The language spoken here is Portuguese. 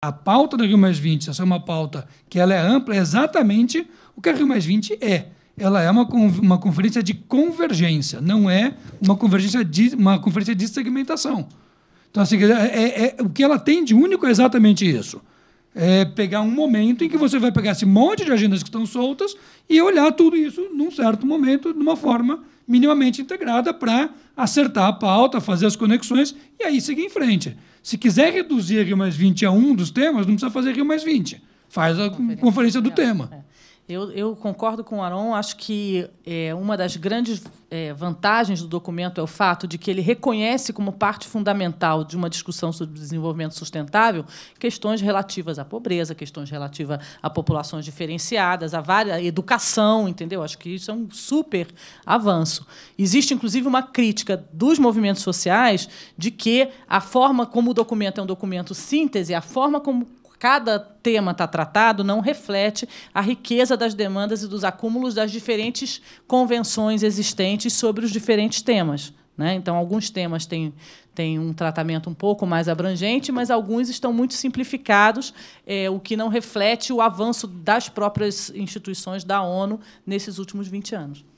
A pauta da Rio Mais 20, essa é uma pauta que ela é ampla, é exatamente o que a Rio Mais 20 é. Ela é uma, uma conferência de convergência, não é uma convergência de, uma conferência de segmentação. Então, assim, é, é, é o que ela tem de único é exatamente isso é, pegar um momento em que você vai pegar esse monte de agendas que estão soltas e olhar tudo isso num certo momento, de uma forma minimamente integrada, para acertar a pauta, fazer as conexões e aí seguir em frente. Se quiser reduzir Rio mais 20 a um dos temas, não precisa fazer Rio mais 20. Faz a conferência, conferência do tema. É. Eu, eu concordo com o Aron. Acho que é, uma das grandes é, vantagens do documento é o fato de que ele reconhece como parte fundamental de uma discussão sobre desenvolvimento sustentável questões relativas à pobreza, questões relativas a populações diferenciadas, a várias educação, entendeu? Acho que isso é um super avanço. Existe inclusive uma crítica dos movimentos sociais de que a forma como o documento é um documento síntese, a forma como cada tema está tratado não reflete a riqueza das demandas e dos acúmulos das diferentes convenções existentes sobre os diferentes temas. Né? Então, alguns temas têm, têm um tratamento um pouco mais abrangente, mas alguns estão muito simplificados, é, o que não reflete o avanço das próprias instituições da ONU nesses últimos 20 anos.